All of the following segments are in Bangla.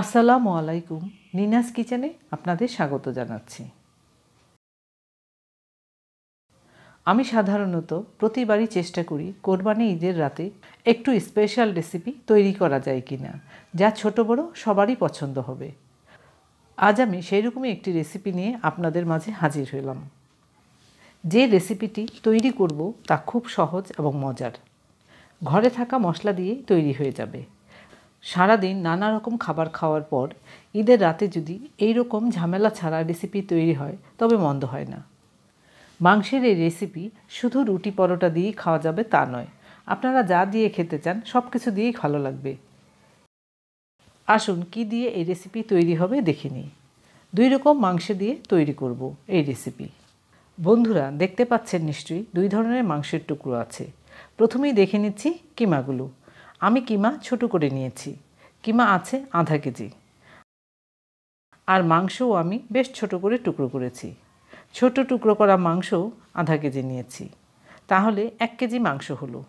আসসালামু আলাইকুম নিনাস কিচেনে আপনাদের স্বাগত জানাচ্ছি আমি সাধারণত প্রতিবারই চেষ্টা করি কোরবানি ঈদের রাতে একটু স্পেশাল রেসিপি তৈরি করা যায় কি না যা ছোট বড় সবারই পছন্দ হবে আজ আমি সেই রকমই একটি রেসিপি নিয়ে আপনাদের মাঝে হাজির হলাম যে রেসিপিটি তৈরি করব তা খুব সহজ এবং মজার ঘরে থাকা মশলা দিয়ে তৈরি হয়ে যাবে সারাদিন নানা রকম খাবার খাওয়ার পর ঈদের রাতে যদি এই রকম ঝামেলা ছাড়া রেসিপি তৈরি হয় তবে মন্দ হয় না মাংসের এই রেসিপি শুধু রুটি পরোটা দিয়েই খাওয়া যাবে তা নয় আপনারা যা দিয়ে খেতে চান সব কিছু দিয়েই ভালো লাগবে আসুন কি দিয়ে এই রেসিপি তৈরি হবে দেখে নিই দুই রকম মাংস দিয়ে তৈরি করব এই রেসিপি বন্ধুরা দেখতে পাচ্ছেন নিশ্চয়ই দুই ধরনের মাংসের টুকরো আছে প্রথমেই দেখে নিচ্ছি কিমাগুলো আমি কিমা ছোট করে নিয়েছি কিমা আছে আধা কেজি আর মাংসও আমি বেশ ছোট করে টুকরো করেছি ছোট টুকরো করা মাংস আধা কেজি নিয়েছি তাহলে এক কেজি মাংস হলো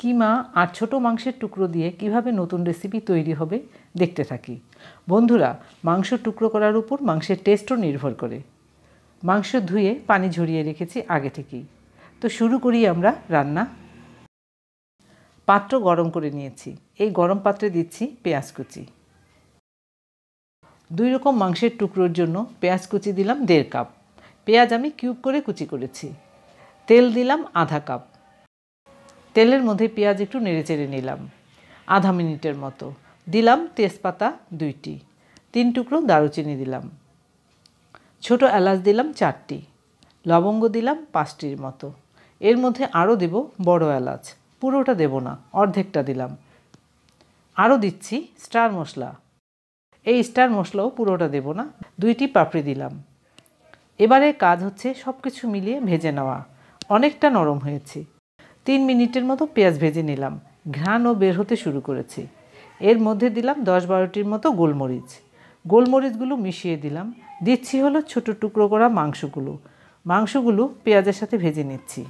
কিমা আর ছোট মাংসের টুকরো দিয়ে কিভাবে নতুন রেসিপি তৈরি হবে দেখতে থাকি বন্ধুরা মাংস টুকরো করার উপর মাংসের টেস্টও নির্ভর করে মাংস ধুয়ে পানি ঝরিয়ে রেখেছি আগে থেকেই তো শুরু করি আমরা রান্না পাত্র গরম করে নিয়েছি এই গরম পাত্রে দিচ্ছি পেঁয়াজ কুচি দুই রকম মাংসের টুকরোর জন্য পেঁয়াজ কুচি দিলাম দেড় কাপ পেঁয়াজ আমি কিউব করে কুচি করেছি তেল দিলাম আধা কাপ তেলের মধ্যে পেঁয়াজ একটু নেড়েচেড়ে নিলাম আধা মিনিটের মতো দিলাম তেজপাতা দুইটি তিন টুকরো দারুচিনি দিলাম ছোট এলাচ দিলাম চারটি লবঙ্গ দিলাম পাঁচটির মতো এর মধ্যে আরও দেব বড় এলাচ পুরোটা দেব না অর্ধেকটা দিলাম আরও দিচ্ছি স্টার মশলা এই স্টার মশলাও পুরোটা দেব না দুইটি পাপড়ি দিলাম এবারে কাজ হচ্ছে সব কিছু মিলিয়ে ভেজে নেওয়া অনেকটা নরম হয়েছে তিন মিনিটের মতো পেঁয়াজ ভেজে নিলাম ঘ্রাণও বের হতে শুরু করেছি এর মধ্যে দিলাম দশ বারোটির মতো গোলমরিচ গোলমরিচগুলো মিশিয়ে দিলাম দিচ্ছি হলো ছোটো টুকরো করা মাংসগুলো মাংসগুলো পেঁয়াজের সাথে ভেজে নিচ্ছি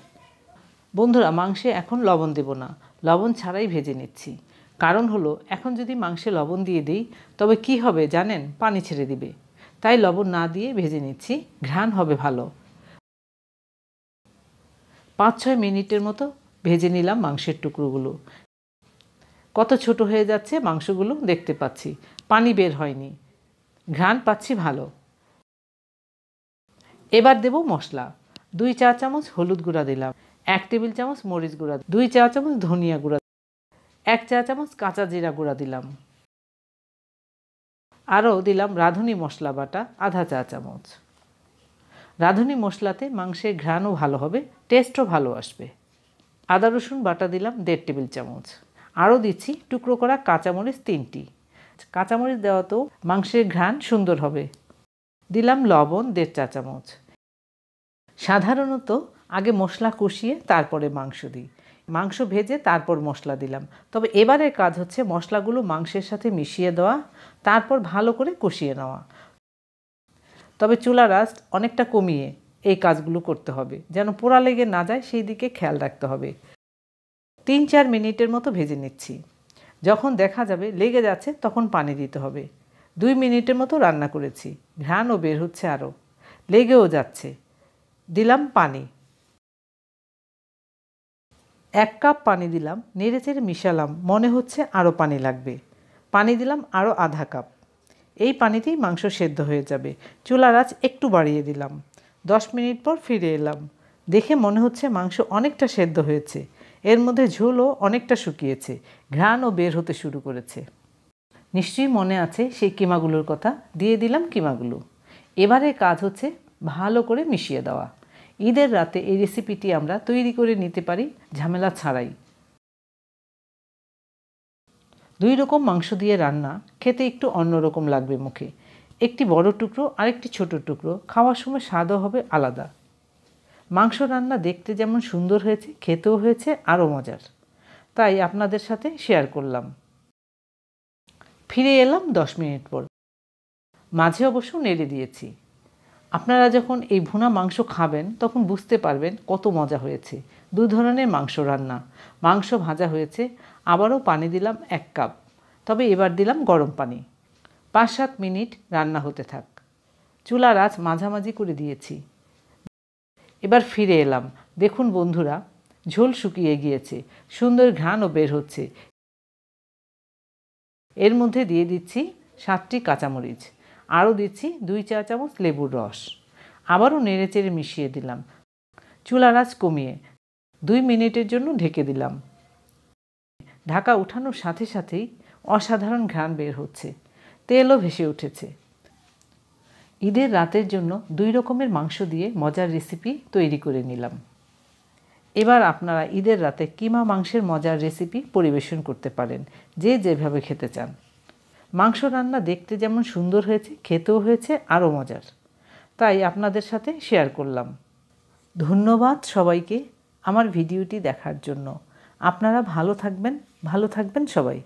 বন্ধুরা মাংসে এখন লবণ দেব না লবণ ছাড়াই ভেজে নিচ্ছি কারণ হলো এখন যদি মাংসে লবণ দিয়ে দিই তবে কি হবে জানেন পানি ছেড়ে দিবে তাই লবণ না দিয়ে ভেজে নিচ্ছি ঘ্রাণ হবে ভালো পাঁচ ছয় মিনিটের মতো ভেজে নিলাম মাংসের টুকরোগুলো কত ছোট হয়ে যাচ্ছে মাংসগুলো দেখতে পাচ্ছি পানি বের হয়নি ঘ্রাণ পাচ্ছি ভালো এবার দেব মশলা দুই চা চামচ হলুদ গুঁড়া দিলাম এক টেবিল চামচ মরিচ গুঁড়া দুই চা চামচ ধনিয়া গুঁড়া এক চা চামচ কাঁচা জিরা গুঁড়া দিলাম আরও দিলাম রাঁধুনি মশলা বাটা আধা চা চামচ রাঁধুনি মশলাতে মাংসের ঘ্রাণও ভালো হবে টেস্টও ভালো আসবে আদা রসুন বাটা দিলাম দেড় টেবিল চামচ আরও দিচ্ছি টুকরো করা কাঁচামরিচ তিনটি কাঁচামরিচ দেওয়াতেও মাংসের ঘ্রাণ সুন্দর হবে দিলাম লবণ দেড় চা চামচ সাধারণত আগে মশলা কষিয়ে তারপরে মাংস দিই মাংস ভেজে তারপর মশলা দিলাম তবে এবারের কাজ হচ্ছে মশলাগুলো মাংসের সাথে মিশিয়ে দেওয়া তারপর ভালো করে কষিয়ে নেওয়া তবে চুলা রাস্ট অনেকটা কমিয়ে এই কাজগুলো করতে হবে যেন পোড়া লেগে না যায় সেই দিকে খেয়াল রাখতে হবে তিন চার মিনিটের মতো ভেজে নিচ্ছি যখন দেখা যাবে লেগে যাচ্ছে তখন পানি দিতে হবে দুই মিনিটের মতো রান্না করেছি ঘ্রাণও বের হচ্ছে আরও লেগেও যাচ্ছে দিলাম পানি এক কাপ পানি দিলাম নেড়েচেড়ে মিশালাম মনে হচ্ছে আরও পানি লাগবে পানি দিলাম আরও আধা কাপ এই পানিতেই মাংস সেদ্ধ হয়ে যাবে চুলার আঁচ একটু বাড়িয়ে দিলাম দশ মিনিট পর ফিরে এলাম দেখে মনে হচ্ছে মাংস অনেকটা সেদ্ধ হয়েছে এর মধ্যে ঝোলও অনেকটা শুকিয়েছে ঘ্রাণও বের হতে শুরু করেছে নিশ্চয়ই মনে আছে সেই কিমাগুলোর কথা দিয়ে দিলাম কিমাগুলো এবারে কাজ হচ্ছে ভালো করে মিশিয়ে দেওয়া ঈদের রাতে এই রেসিপিটি আমরা তৈরি করে নিতে পারি ঝামেলা ছাড়াই দুই রকম মাংস দিয়ে রান্না খেতে একটু অন্যরকম লাগবে মুখে একটি বড় টুকরো আরেকটি ছোট টুকরো খাওয়ার সময় স্বাদও হবে আলাদা মাংস রান্না দেখতে যেমন সুন্দর হয়েছে খেতেও হয়েছে আরও মজার তাই আপনাদের সাথে শেয়ার করলাম ফিরে এলাম দশ মিনিট পর মাঝে অবশ্য নেড়ে দিয়েছি আপনারা যখন এই ভুনা মাংস খাবেন তখন বুঝতে পারবেন কত মজা হয়েছে দু ধরনের মাংস রান্না মাংস ভাজা হয়েছে আবারও পানি দিলাম এক কাপ তবে এবার দিলাম গরম পানি পাঁচ সাত মিনিট রান্না হতে থাক চুলার আঁচ মাঝামাঝি করে দিয়েছি এবার ফিরে এলাম দেখুন বন্ধুরা ঝোল শুকিয়ে গিয়েছে সুন্দর ঘ্রাণও বের হচ্ছে এর মধ্যে দিয়ে দিচ্ছি সাতটি কাঁচামরিচ আরও দিচ্ছি দুই চা চামচ লেবুর রস আবারও নেড়েচেড়ে মিশিয়ে দিলাম চুলার আঁচ কমিয়ে দুই মিনিটের জন্য ঢেকে দিলাম ঢাকা উঠানোর সাথে সাথেই অসাধারণ ঘ্রাণ বের হচ্ছে তেলও ভেসে উঠেছে ঈদের রাতের জন্য দুই রকমের মাংস দিয়ে মজার রেসিপি তৈরি করে নিলাম এবার আপনারা ঈদের রাতে কিমা মাংসের মজার রেসিপি পরিবেশন করতে পারেন যে যেভাবে খেতে চান মাংস রান্না দেখতে যেমন সুন্দর হয়েছে খেতেও হয়েছে আরও মজার তাই আপনাদের সাথে শেয়ার করলাম ধন্যবাদ সবাইকে আমার ভিডিওটি দেখার জন্য আপনারা ভালো থাকবেন ভালো থাকবেন সবাই